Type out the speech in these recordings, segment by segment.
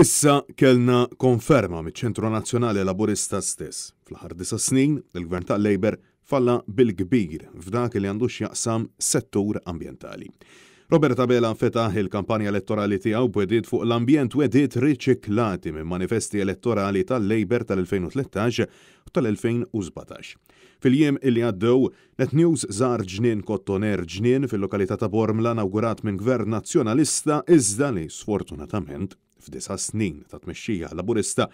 Issa kellna konferma miċ-Ċentru Nazzjonali Laburista stess. Fl-ħar disa snin, il-Gvern tal Labour falla bil-kbir f'dak li għandu x'jaqsam settur ambientali. Roberta Bela fetaħ il-kampanja elettorali tiegħu bwediet fuq l-ambjent wedit riċiklati minn manifesti elettorali tal-Labor tal-2013 u tal-2017. Fil-jiem illi għaddew, Net News żar ġnien kottoner ġnien fil-lokalità ta' Bormla nawgurat minn gvern nazzjonalista iżda li sfortunatament f'disa snin ta' tmexxija laburista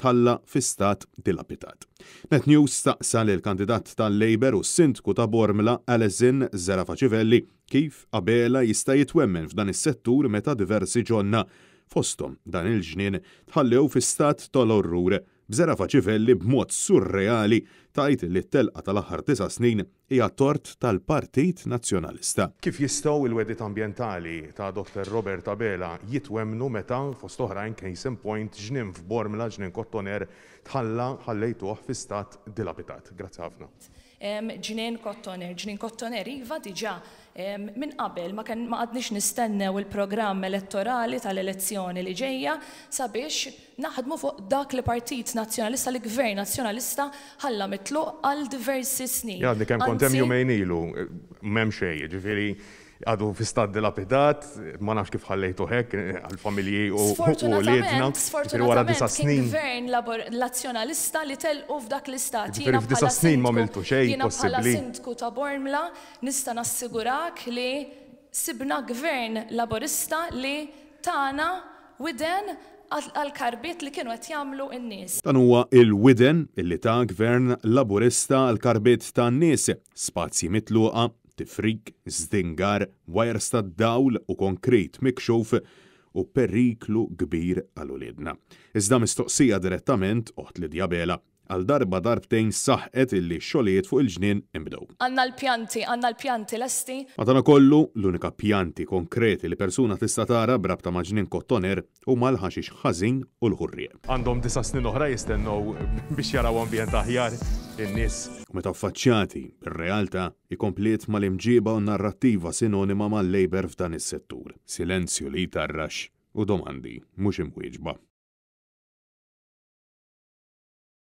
tħalla fi-stat dilapidat. Net News staqsal il-kandidat tal-Labor u sindku ta' Bormla Alezin Faċivelli, kif qabela jista' jitwemmen f'dan is-settur meta diversi ġonna fostom dan il-ġnien tħallew fi-stat tal orrure Bżera faċivelli b'mod surreali tajt li t-telqa tal-aħħar tisa snin hija tort tal-Partit Nazzjonalista. Kif jistgħu il-wedit ambientali ta' Dr. Robert Abela jitwemnu meta fost oħrajn case point ġnim f'Bormla ġnim kottoner tħalla ħallejtuh fi stat dilapitat. Grazzi ħafna. Ġnien kottoner, ġnien kottoner iva diġa' Min qabel ma kan ma għadniex nistennew il-programm elettorali tal-elezzjoni li ġejja sabiex naħdmu fuq dak li partit nazjonalista li gvern nazjonalista ħalla mitluq għal diversi snin. Ja, kem kontem jumejnilu, eh, memxej, ġifiri għadu fi stad dilapidat, ma nafx kif ħallejtu hekk għal-familji u l-edna. Wara disa snin. Gvern l-azzjonalista li telqu f'dak l-istat. Jina disa snin ma miltu xej, possibli. bħala sindku ta' Bormla nista' nassigurak li sibna gvern laborista li tana widen għal-karbiet li kienu għet jamlu n-nis. Dan huwa il-widen illi ta' gvern laburista għal-karbiet ta' n-nis, spazji mitluqa tifrik, zdingar, wajers ta' dawl u konkret mikxuf u periklu kbir għal-ulidna. Iżda mistoqsija direttament oħt li diabela għal darba darbtejn saħqet illi xoliet fuq il-ġnien imbdow. Għanna l-pjanti, għanna l-pjanti l-esti. Matana kollu, l-unika pjanti konkreti li persuna tista tara brabta maġnin kottoner u malħaxix ħaxix ħażin u l-ħurrie. Għandhom disa snin oħra jistennew biex jaraw ambjent aħjar in-nies. Meta affaċċjati, ir-realtà ikompliet mal-imġiba u narrattiva sinonima mal-lejber f'dan is-settur. Silenzju li tarrax u domandi mhux imwieġba.